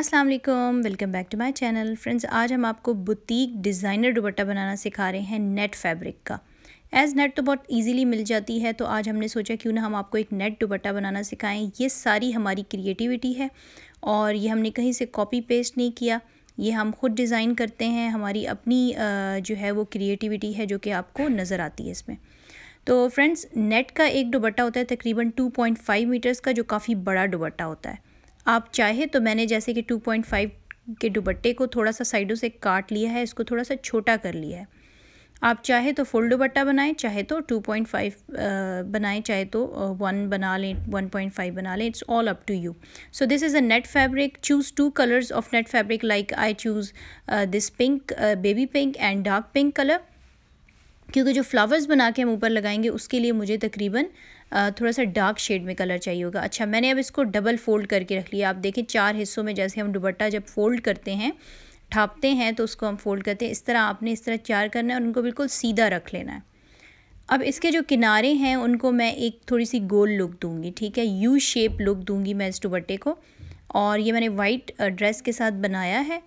अस्सलाम वालेकुम welcome back to my channel friends आज हम आपको बुटीक डिज़ाइनर दुपट्टा बनाना सिखा रहे हैं नेट फैब्रिक का एज़ नेट तो बहुत इजीली मिल जाती है तो आज हमने सोचा क्यों ना हम आपको एक नेट दुपट्टा बनाना सिखाएं ये सारी हमारी क्रिएटिविटी है और ये हमने कहीं से कॉपी पेस्ट नहीं किया ये हम खुद डिज़ाइन करते हैं हमारी अपनी जो है वो क्रिएटिविटी है जो कि आपको नज़र आती है इसमें तो फ्रेंड्स नेट का एक दुपट्टा होता है तकरीबन 2.5 मीटर्स का जो काफ़ी बड़ा दुपट्टा होता है आप चाहे तो मैंने जैसे कि 2.5 के दुपट्टे को थोड़ा सा साइडों से काट लिया है इसको थोड़ा सा छोटा कर लिया है आप चाहे तो फुल दुपट्टा बनाएं चाहे तो 2.5 बनाएं चाहे तो वन बना लें 1.5 बना लें it's all up to you so this is a net fabric choose two colours of net fabric like I choose this pink baby pink and dark pink colour क्योंकि जो फ्लावर्स बना के हम ऊपर लगाएंगे उसके लिए मुझे तकरीबन थोड़ा सा डार्क शेड में कलर चाहिए होगा अच्छा मैंने अब इसको डबल फोल्ड करके रख लिया आप देखें चार हिस्सों में जैसे हम दुबट्टा जब फोल्ड करते हैं ठापते हैं तो उसको हम फोल्ड करते हैं इस तरह आपने इस तरह चार करना है और उनको बिल्कुल सीधा रख लेना है अब इसके जो किनारे हैं उनको मैं एक थोड़ी सी गोल लुक दूंगी ठीक है यू शेप लुक दूंगी मैं इस दुबट्टे को और ये मैंने वाइट ड्रेस के साथ बनाया है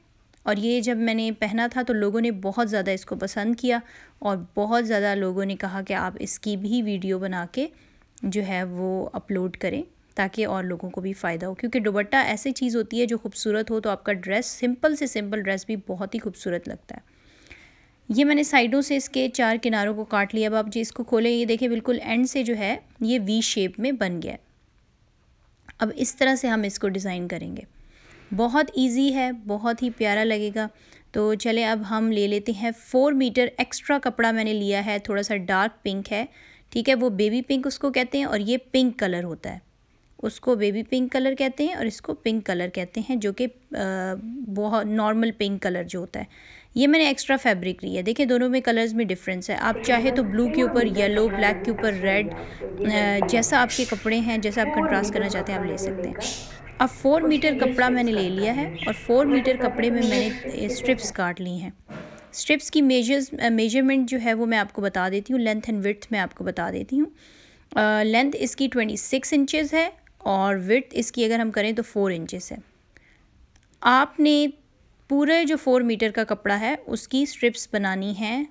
और ये जब मैंने पहना था तो लोगों ने बहुत ज़्यादा इसको पसंद किया और बहुत ज़्यादा लोगों ने कहा कि आप इसकी भी वीडियो बना के जो है वो अपलोड करें ताकि और लोगों को भी फ़ायदा हो क्योंकि दुबट्टा ऐसी चीज़ होती है जो खूबसूरत हो तो आपका ड्रेस सिंपल से सिंपल ड्रेस भी बहुत ही खूबसूरत लगता है ये मैंने साइडों से इसके चार किनारों को काट लिया अब आप जी इसको खोलें ये देखें बिल्कुल एंड से जो है ये वी शेप में बन गया अब इस तरह से हम इसको डिज़ाइन करेंगे बहुत ईजी है बहुत ही प्यारा लगेगा तो चले अब हम ले लेते हैं फ़ोर मीटर एक्स्ट्रा कपड़ा मैंने लिया है थोड़ा सा डार्क पिंक है ठीक है वो बेबी पिंक उसको कहते हैं और ये पिंक कलर होता है उसको बेबी पिंक कलर कहते हैं और इसको पिंक कलर कहते हैं जो कि बहुत नॉर्मल पिंक कलर जो होता है ये मैंने एक्स्ट्रा फैब्रिक लिया है देखिए दोनों में कलर्स में डिफरेंस है आप चाहे तो ब्लू के ऊपर येलो ब्लैक के ऊपर रेड जैसा आपके कपड़े हैं जैसा आप कंट्रास्ट करना चाहते हैं आप ले सकते हैं अब फोर मीटर कपड़ा मैंने ले लिया है और फोर मीटर कपड़े में मैंने स्ट्रिप्स काट ली हैं स्ट्रिप्स की मेजर्स मेजरमेंट जो है वो मैं आपको बता देती हूँ लेंथ एंड वर्थ मैं आपको बता देती हूँ लेंथ इसकी ट्वेंटी सिक्स इंचज़ है और विर्थ इसकी अगर हम करें तो फ़ोर इंचज़ है आपने पूरे जो फोर मीटर का कपड़ा है उसकी स्ट्रिप्स बनानी है आ,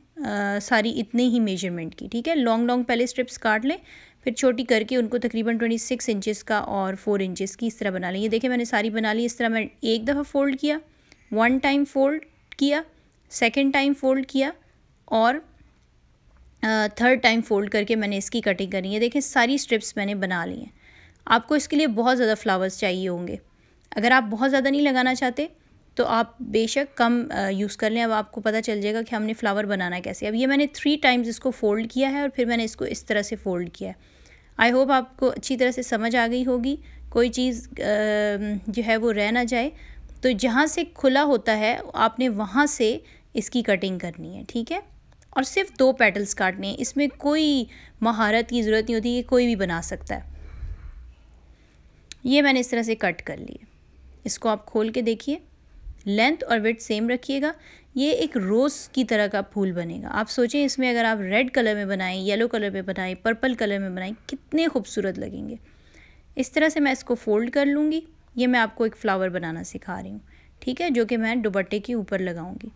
सारी इतने ही मेजरमेंट की ठीक है लॉन्ग लॉन्ग पहले स्ट्रिप्स काट लें फिर छोटी करके उनको तकरीबन ट्वेंटी सिक्स इंचज़ का और फोर इंचज़ की इस तरह बना लें ये देखें मैंने सारी बना ली इस तरह मैं एक दफ़ा फ़ोल्ड किया वन टाइम फोल्ड किया सेकेंड टाइम फ़ोल्ड किया और थर्ड टाइम फ़ोल्ड करके मैंने इसकी कटिंग करी है देखें सारी स्ट्रिप्स मैंने बना ली हैं आपको इसके लिए बहुत ज़्यादा फ्लावर्स चाहिए होंगे अगर आप बहुत ज़्यादा नहीं लगाना चाहते तो आप बेशक कम यूज़ कर लें अब आपको पता चल जाएगा कि हमने फ्लावर बनाना कैसे अब ये मैंने थ्री टाइम्स इसको फ़ोल्ड किया है और फिर मैंने इसको इस तरह से फ़ोल्ड किया है आई होप आपको अच्छी तरह से समझ आ गई होगी कोई चीज़ जो है वो रह ना जाए तो जहाँ से खुला होता है आपने वहाँ से इसकी कटिंग करनी है ठीक है और सिर्फ दो पेटल्स काटने हैं इसमें कोई महारत की ज़रूरत नहीं होती ये कोई भी बना सकता है ये मैंने इस तरह से कट कर लिए इसको आप खोल के देखिए लेंथ और विथ सेम रखिएगा ये एक रोज़ की तरह का फूल बनेगा आप सोचें इसमें अगर आप रेड कलर में बनाएं येलो कलर में बनाएं पर्पल कलर में बनाएं कितने खूबसूरत लगेंगे इस तरह से मैं इसको फोल्ड कर लूँगी ये मैं आपको एक फ़्लावर बनाना सिखा रही हूँ ठीक है जो कि मैं दुपट्टे के ऊपर लगाऊंगी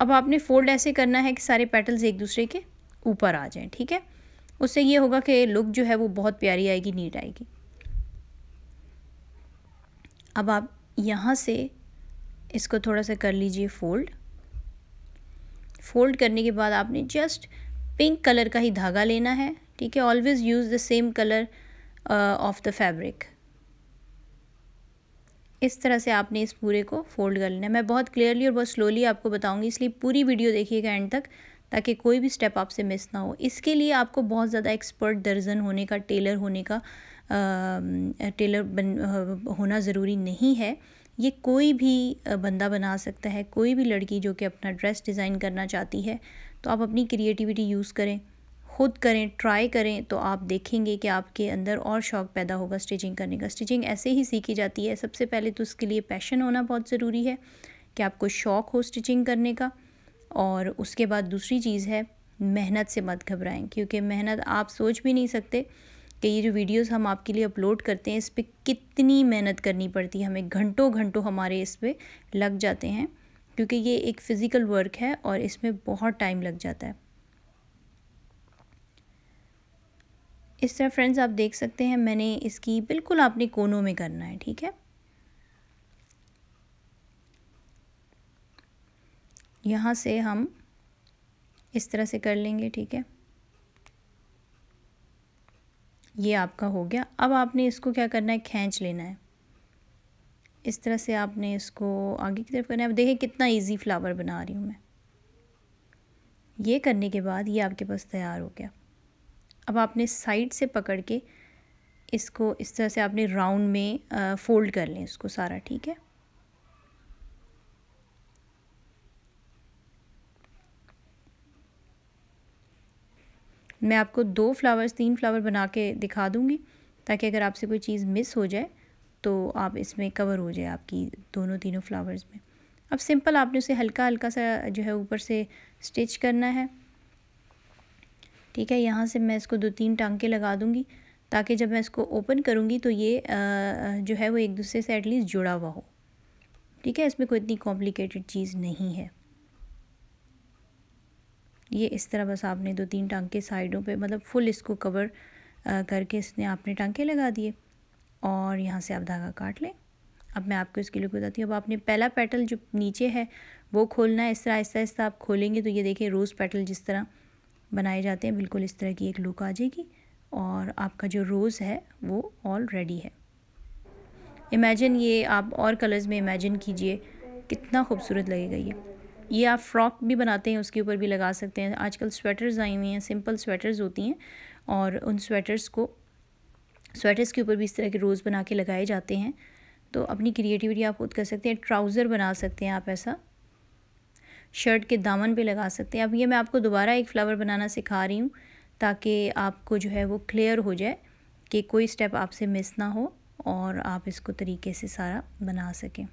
अब आपने फोल्ड ऐसे करना है कि सारे पेटल्स एक दूसरे के ऊपर आ जाएँ ठीक है उससे ये होगा कि लुक जो है वो बहुत प्यारी आएगी नीट आएगी अब आप यहाँ से इसको थोड़ा सा कर लीजिए फोल्ड फोल्ड करने के बाद आपने जस्ट पिंक कलर का ही धागा लेना है ठीक है always use the same colour of the fabric इस तरह से आपने इस पूरे को फोल्ड कर लेना है मैं बहुत क्लियरली और बहुत स्लोली आपको बताऊंगी इसलिए पूरी वीडियो देखिएगा एंड तक ताकि कोई भी स्टेप आपसे मिस ना हो इसके लिए आपको बहुत ज़्यादा एक्सपर्ट दर्जन होने का टेलर होने का टेलर बन होना ज़रूरी नहीं है ये कोई भी बंदा बना सकता है कोई भी लड़की जो कि अपना ड्रेस डिज़ाइन करना चाहती है तो आप अपनी क्रिएटिविटी यूज़ करें खुद करें ट्राई करें तो आप देखेंगे कि आपके अंदर और शौक़ पैदा होगा स्टिचिंग करने का स्टिचिंग ऐसे ही सीखी जाती है सबसे पहले तो उसके लिए पैशन होना बहुत ज़रूरी है कि आपको शौक़ हो स्टिचिंग करने का और उसके बाद दूसरी चीज़ है मेहनत से मत घबराएं क्योंकि मेहनत आप सोच भी नहीं सकते कि ये जो वीडियोस हम आपके लिए अपलोड करते हैं इस पर कितनी मेहनत करनी पड़ती है हमें घंटों घंटों हमारे इस पर लग जाते हैं क्योंकि ये एक फ़िज़िकल वर्क है और इसमें बहुत टाइम लग जाता है इस तरह फ्रेंड्स आप देख सकते हैं मैंने इसकी बिल्कुल आपने कोनों में करना है ठीक है यहाँ से हम इस तरह से कर लेंगे ठीक है ये आपका हो गया अब आपने इसको क्या करना है खींच लेना है इस तरह से आपने इसको आगे की तरफ करना है अब देखें कितना इजी फ्लावर बना रही हूँ मैं ये करने के बाद ये आपके पास तैयार हो गया अब आपने साइड से पकड़ के इसको इस तरह से आपने राउंड में फ़ोल्ड कर लें इसको सारा ठीक है मैं आपको दो फ्लावर्स तीन फ्लावर बना के दिखा दूँगी ताकि अगर आपसे कोई चीज़ मिस हो जाए तो आप इसमें कवर हो जाए आपकी दोनों तीनों फ्लावर्स में अब सिंपल आपने उसे हल्का हल्का सा जो है ऊपर से स्टिच करना है ठीक है यहाँ से मैं इसको दो तीन टांके लगा दूँगी ताकि जब मैं इसको ओपन करूँगी तो ये जो है वो एक दूसरे से एटलीस्ट जुड़ा हुआ हो ठीक है इसमें कोई इतनी कॉम्प्लिकेटेड चीज़ नहीं है ये इस तरह बस आपने दो तीन टांके साइडों पे मतलब फुल इसको कवर करके इसने आपने टांके लगा दिए और यहाँ से आप धागा काट लें अब मैं आपको इसके लिए बताती हूँ अब आपने पहला पेटल जो नीचे है वो खोलना है इस तरह आहिस्ता ऐसा आप खोलेंगे तो ये देखिए रोज़ पेटल जिस तरह बनाए जाते हैं बिल्कुल इस तरह की एक लुक आ जाएगी और आपका जो रोज़ है वो ऑल रेडी है इमेजिन ये आप और कलर्स में इमेजिन कीजिए कितना खूबसूरत लगेगा ये ये आप फ्रॉक भी बनाते हैं उसके ऊपर भी लगा सकते हैं आजकल स्वेटर्स आई हुई हैं सिंपल स्वेटर्स होती हैं और उन स्वेटर्स को स्वेटर्स के ऊपर भी इस तरह के रोज़ बना के लगाए जाते हैं तो अपनी क्रिएटिविटी आप खुद कर सकते हैं ट्राउज़र बना सकते हैं आप ऐसा शर्ट के दामन पे लगा सकते हैं अब ये मैं आपको दोबारा एक फ्लावर बनाना सिखा रही हूँ ताकि आपको जो है वो क्लियर हो जाए कि कोई स्टेप आपसे मिस ना हो और आप इसको तरीके से सारा बना सकें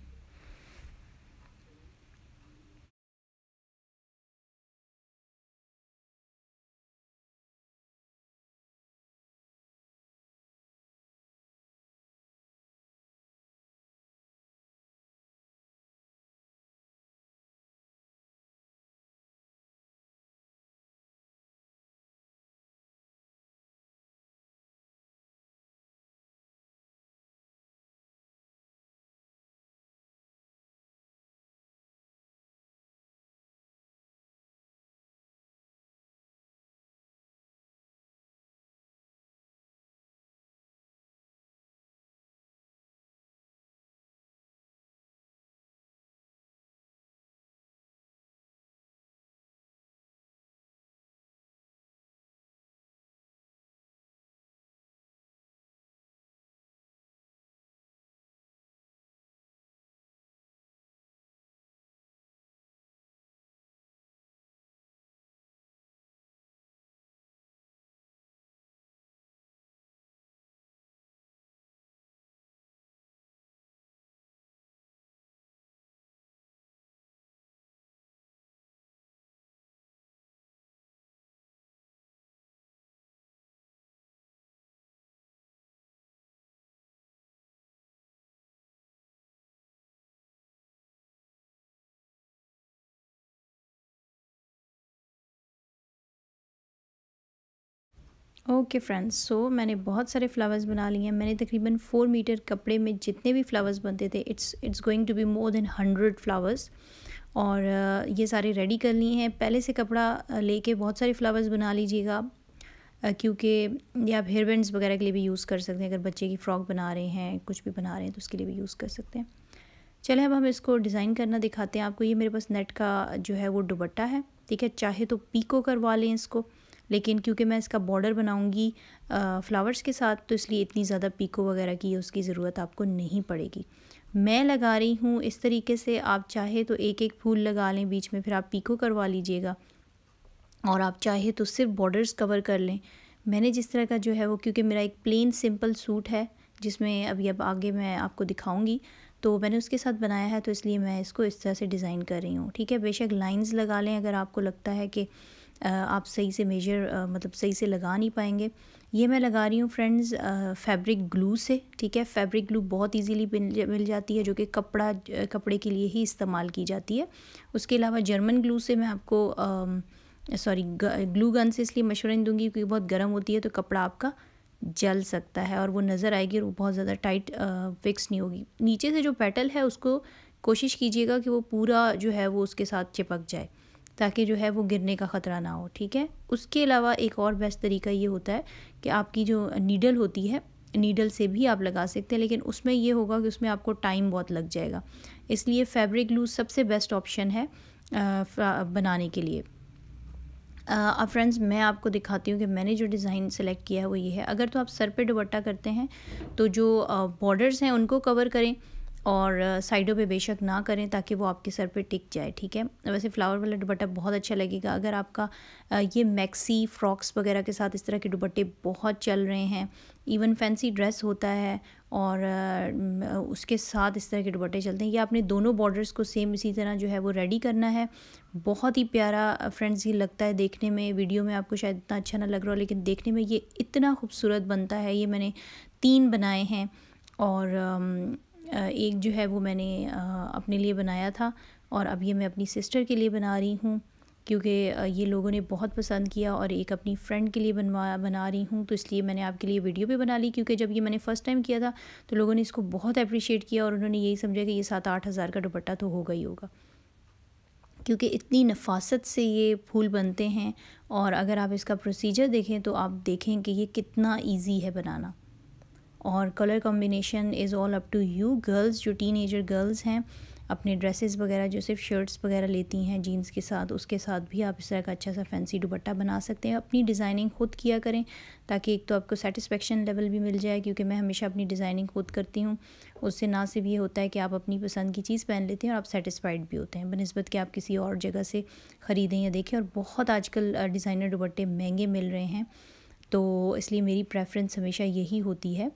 ओके फ्रेंड्स सो मैंने बहुत सारे फ्लावर्स बना लिए हैं मैंने तकरीबन फोर मीटर कपड़े में जितने भी फ्लावर्स बनते थे it's it's going to be more than hundred flowers और uh, ये सारे रेडी कर लिए हैं पहले से कपड़ा uh, लेके बहुत सारे फ्लावर्स बना लीजिएगा uh, क्योंकि या आप हेयर बैंड्स वगैरह के लिए भी यूज़ कर सकते हैं अगर बच्चे की फ़्रॉक बना रहे हैं कुछ भी बना रहे हैं तो उसके लिए भी यूज़ कर सकते हैं चले अब हम इसको डिज़ाइन करना दिखाते हैं आपको ये मेरे पास नेट का जो है वो दुबट्टा है ठीक है चाहे तो पीको करवा लें इसको लेकिन क्योंकि मैं इसका बॉर्डर बनाऊँगी फ़्लावर्स के साथ तो इसलिए इतनी ज़्यादा पीको वगैरह की उसकी ज़रूरत आपको नहीं पड़ेगी मैं लगा रही हूँ इस तरीके से आप चाहे तो एक एक फूल लगा लें बीच में फिर आप पीको करवा लीजिएगा और आप चाहे तो सिर्फ बॉर्डर्स कवर कर लें मैंने जिस तरह का जो है वो क्योंकि मेरा एक प्लेन सिंपल सूट है जिसमें अभी अब आगे मैं आपको दिखाऊंगी तो मैंने उसके साथ बनाया है तो इसलिए मैं इसको इस तरह से डिज़ाइन कर रही हूँ ठीक है बेशक लाइंस लगा लें अगर आपको लगता है कि आप सही से मेजर मतलब सही से लगा नहीं पाएंगे ये मैं लगा रही हूँ फ्रेंड्स फैब्रिक ग्लू से ठीक है फैब्रिक ग्लू बहुत इजीली मिल जाती है जो कि कपड़ा कपड़े के लिए ही इस्तेमाल की जाती है उसके अलावा जर्मन ग्लू से मैं आपको सॉरी ग्लू गन से इसलिए मशवरा नहीं दूँगी क्योंकि बहुत गर्म होती है तो कपड़ा आपका जल सकता है और वो नज़र आएगी और वो बहुत ज़्यादा टाइट फिक्स नहीं होगी नीचे से जो पेटल है उसको कोशिश कीजिएगा कि वो पूरा जो है वो उसके साथ चिपक जाए ताकि जो है वो गिरने का ख़तरा ना हो ठीक है उसके अलावा एक और बेस्ट तरीका ये होता है कि आपकी जो नीडल होती है नीडल से भी आप लगा सकते हैं लेकिन उसमें ये होगा कि उसमें आपको टाइम बहुत लग जाएगा इसलिए फैब्रिक लूज सबसे बेस्ट ऑप्शन है बनाने के लिए अब फ्रेंड्स मैं आपको दिखाती हूँ कि मैंने जो डिज़ाइन सेलेक्ट किया है वो ये है अगर तो आप सर पे दुपट्टा करते हैं तो जो बॉर्डर्स हैं उनको कवर करें और साइडों पे बेशक ना करें ताकि वो आपके सर पे टिक जाए ठीक है वैसे फ्लावर वाला दुपट्टा बहुत अच्छा लगेगा अगर आपका ये मैक्सी फ्रॉक्स वगैरह के साथ इस तरह के दुपट्टे बहुत चल रहे हैं इवन फैंसी ड्रेस होता है और उसके साथ इस तरह के दुपट्टे चलते हैं ये आपने दोनों बॉर्डर्स को सेम इसी तरह जो है वो रेडी करना है बहुत ही प्यारा फ्रेंड्स ये लगता है देखने में वीडियो में आपको शायद इतना अच्छा ना लग रहा हो लेकिन देखने में ये इतना खूबसूरत बनता है ये मैंने तीन बनाए हैं और एक जो है वो मैंने अपने लिए बनाया था और अब ये मैं अपनी सिस्टर के लिए बना रही हूँ क्योंकि ये लोगों ने बहुत पसंद किया और एक अपनी फ्रेंड के लिए बनवा बना रही हूँ तो इसलिए मैंने आपके लिए वीडियो भी बना ली क्योंकि जब ये मैंने फ़र्स्ट टाइम किया था तो लोगों ने इसको बहुत अप्रिशिएट किया और उन्होंने यही समझा कि ये सात आठ हज़ार का दुपट्टा तो होगा ही होगा क्योंकि इतनी नफासत से ये फूल बनते हैं और अगर आप इसका प्रोसीजर देखें तो आप देखें कि ये कितना ईजी है बनाना और colour combination is all up to you girls जो टीन एजर गर्ल्स हैं अपने ड्रेसेस वगैरह जो सिर्फ शर्ट्स वगैरह लेती हैं जीन्स के साथ उसके साथ भी आप इस तरह का अच्छा सा फैंसी दुपट्टा बना सकते हैं अपनी डिज़ाइनिंग खुद किया करें ताकि एक तो आपको सेटिस्फेक्शन लेवल भी मिल जाए क्योंकि मैं हमेशा अपनी डिज़ाइनिंग खुद करती हूँ उससे ना सिर्फ ये होता है कि आप अपनी पसंद की चीज़ पहन लेते हैं और आप सेटिसफाइड भी होते हैं बनस्बत कि आप किसी और जगह से ख़रीदें या देखें और बहुत आजकल डिज़ाइनर दुपट्टे महंगे मिल रहे हैं तो इसलिए मेरी प्रेफरेंस हमेशा यही होती है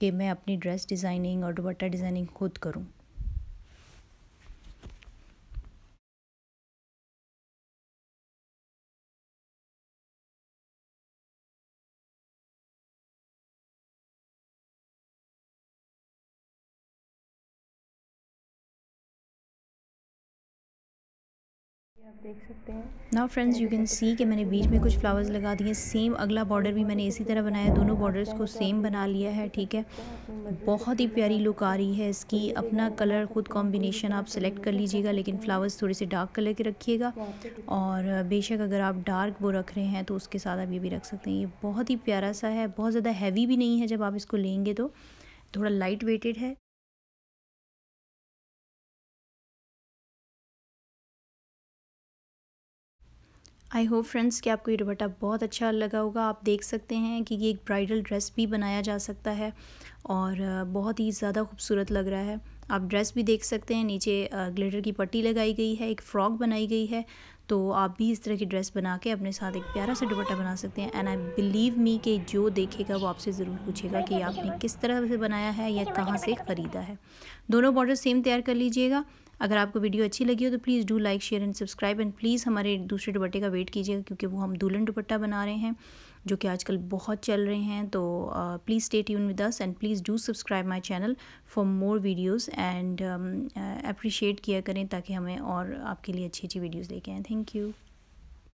कि मैं अपनी ड्रेस डिज़ाइनिंग और दुपट्टा डिज़ाइनिंग खुद करूँ ना फ्रेंड्स यू कैन सी कि मैंने बीच में कुछ फ्लावर्स लगा दिए सेम अगला बॉर्डर भी मैंने इसी तरह बनाया दोनों बॉर्डर्स को सेम बना लिया है ठीक है बहुत ही प्यारी लुक आ रही है इसकी अपना कलर ख़ुद कॉम्बिनेशन आप सेलेक्ट कर लीजिएगा लेकिन फ्लावर्स थोड़े से डार्क कलर के रखिएगा और बेशक अगर आप डार्क वो रख रहे हैं तो उसके साथ आप ये भी रख सकते हैं ये बहुत ही प्यारा सा है बहुत ज़्यादा हैवी भी नहीं है जब आप इसको लेंगे तो थोड़ा लाइट वेटेड है आई होप फ्रेंड्स कि आपको ये दुपट्टा बहुत अच्छा लगा होगा आप देख सकते हैं कि ये एक ब्राइडल ड्रेस भी बनाया जा सकता है और बहुत ही ज़्यादा खूबसूरत लग रहा है आप ड्रेस भी देख सकते हैं नीचे ग्लिटर की पट्टी लगाई गई है एक फ़्रॉक बनाई गई है तो आप भी इस तरह की ड्रेस बना के अपने साथ एक प्यारा सा दुपट्टा बना सकते हैं एंड आई बिलीव मी कि जो देखेगा वो आपसे ज़रूर पूछेगा कि आपने किस तरह से बनाया है या कहाँ से ख़रीदा है दोनों बॉर्डर सेम तैयार कर लीजिएगा अगर आपको वीडियो अच्छी लगी हो तो please do like share and subscribe and please हमारे दूसरे दुपट्टे का वेट कीजिएगा क्योंकि वो हम दुल्हन दुपट्टा बना रहे हैं जो कि आजकल बहुत चल रहे हैं तो please stay tune with us and please do subscribe my channel for more videos and appreciate किया करें ताकि हमें और आपके लिए अच्छी अच्छी वीडियोज़ लेके आएँ थैंक यू